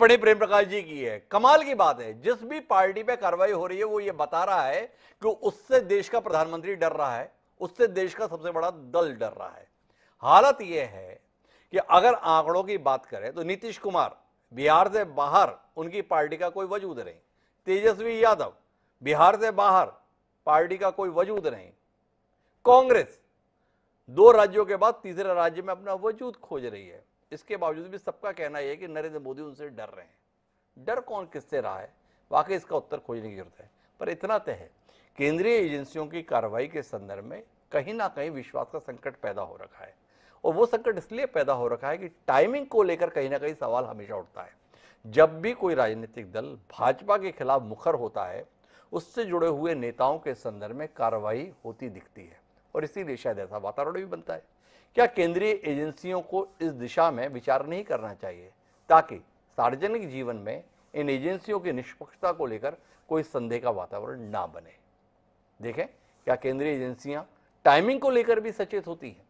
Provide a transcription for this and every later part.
बड़े प्रेम प्रकाश जी की है कमाल की बात है जिस भी पार्टी पे कार्रवाई हो रही है वो ये बता रहा है कि उससे देश का प्रधानमंत्री डर रहा है उससे देश का सबसे बड़ा दल डर रहा है हालत यह है कि अगर आंकड़ों की बात करें तो नीतीश कुमार बिहार से बाहर उनकी पार्टी का कोई वजूद नहीं तेजस्वी यादव बिहार से बाहर पार्टी का कोई वजूद नहीं कांग्रेस दो राज्यों के बाद तीसरे राज्य में अपना वजूद खोज रही है इसके बावजूद भी सबका कहना यह है कि नरेंद्र मोदी उनसे डर रहे हैं डर कौन किससे रहा है वाकई इसका उत्तर खोजने की जरूरत है पर इतना तय है केंद्रीय एजेंसियों की कार्रवाई के संदर्भ में कहीं ना कहीं विश्वास का संकट पैदा हो रखा है और वो संकट इसलिए पैदा हो रखा है कि टाइमिंग को लेकर कहीं ना कहीं सवाल हमेशा उठता है जब भी कोई राजनीतिक दल भाजपा के खिलाफ मुखर होता है उससे जुड़े हुए नेताओं के संदर्भ में कार्रवाई होती दिखती है और इसीलिए शायद ऐसा वातावरण भी बनता है क्या केंद्रीय एजेंसियों को इस दिशा में विचार नहीं करना चाहिए ताकि सार्वजनिक जीवन में इन एजेंसियों की निष्पक्षता को लेकर कोई संदेह का वातावरण ना बने देखें क्या केंद्रीय एजेंसियां टाइमिंग को लेकर भी सचेत होती हैं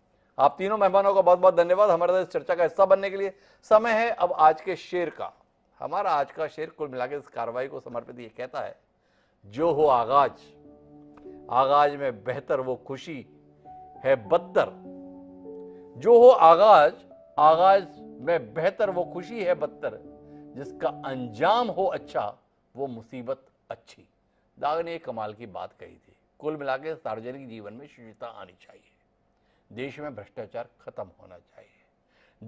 आप तीनों मेहमानों का बहुत बहुत धन्यवाद हमारे साथ इस चर्चा का हिस्सा बनने के लिए समय है अब आज के शेर का हमारा आज का शेर कुल मिला इस कार्रवाई को समर्पित ये कहता है जो हो आगाज आगाज में बेहतर वो खुशी है बदतर जो हो आगाज आगाज में बेहतर वो खुशी है बदतर जिसका अंजाम हो अच्छा वो मुसीबत अच्छी दाग ने एक कमाल की बात कही थी कुल मिला के सार्वजनिक जीवन में शुचिता आनी चाहिए देश में भ्रष्टाचार खत्म होना चाहिए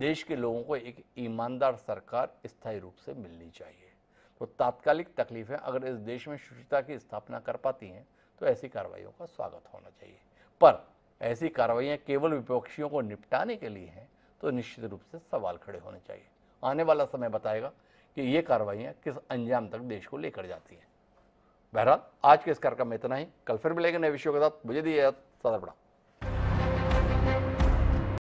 देश के लोगों को एक ईमानदार सरकार स्थायी रूप से मिलनी चाहिए तो तात्कालिक तकलीफें अगर इस देश में शुचिता की स्थापना कर पाती हैं तो ऐसी कार्रवाइयों का स्वागत होना चाहिए पर ऐसी कार्रवाइयाँ केवल विपक्षियों को निपटाने के लिए हैं तो निश्चित रूप से सवाल खड़े होने चाहिए आने वाला समय बताएगा कि ये कार्रवाइयाँ किस अंजाम तक देश को लेकर जाती हैं बहरहाल आज के इस कार्यक्रम में इतना ही कल फिर मिलेंगे नए विषयों के साथ मुझे दिए सदर बड़ा